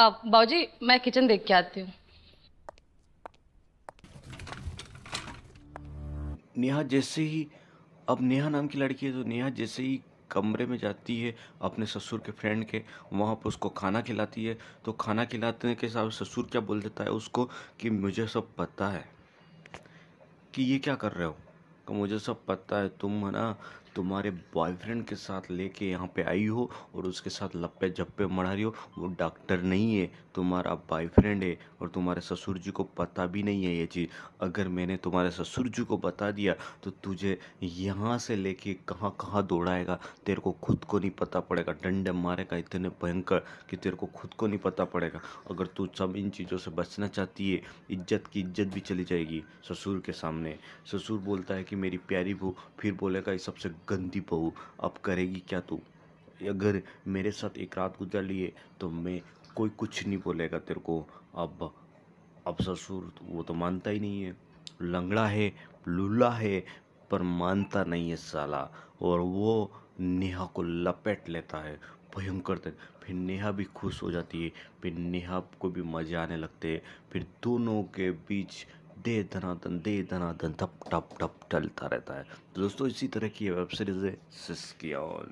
बाबू जी मैं किचन देख के आती हूँ नेहा जैसे ही अब नेहा नाम की लड़की है तो नेहा जैसे ही कमरे में जाती है अपने ससुर के फ्रेंड के वहाँ पर उसको खाना खिलाती है तो खाना खिलाने के साथ ससुर क्या बोल देता है उसको कि मुझे सब पता है कि ये क्या कर रहे हो कि मुझे सब पता है तुम है ना तुम्हारे बॉयफ्रेंड के साथ लेके यहाँ पे आई हो और उसके साथ लप्पे जप्पे मरा रही हो वो डॉक्टर नहीं है तुम्हारा बॉयफ्रेंड है और तुम्हारे ससुर जी को पता भी नहीं है ये चीज़ अगर मैंने तुम्हारे ससुर जी को बता दिया तो तुझे यहाँ से लेके कहाँ कहाँ दौड़ाएगा तेरे को खुद को नहीं पता पड़ेगा डंडे मारेगा इतने भयंकर कि तेरे को खुद को नहीं पता पड़ेगा अगर तू सब इन चीज़ों से बचना चाहती है इज्जत की इज्जत भी चली जाएगी ससुर के सामने ससुर बोलता है कि मेरी प्यारी बहू फिर बोलेगा ये सबसे गंदी बहू अब करेगी क्या तू अगर मेरे साथ एक रात गुजार लिए तो मैं कोई कुछ नहीं बोलेगा तेरे को अब अब ससुर वो तो मानता ही नहीं है लंगड़ा है लूला है पर मानता नहीं है साला और वो नेहा को लपेट लेता है भयंकर तक फिर नेहा भी खुश हो जाती है फिर नेहा को भी मज़े आने लगते हैं फिर दोनों के बीच दे धन दे धन धप टप टप टलता रहता है तो दोस्तों इसी तरह की वेब सीरीज़ है सिस्किया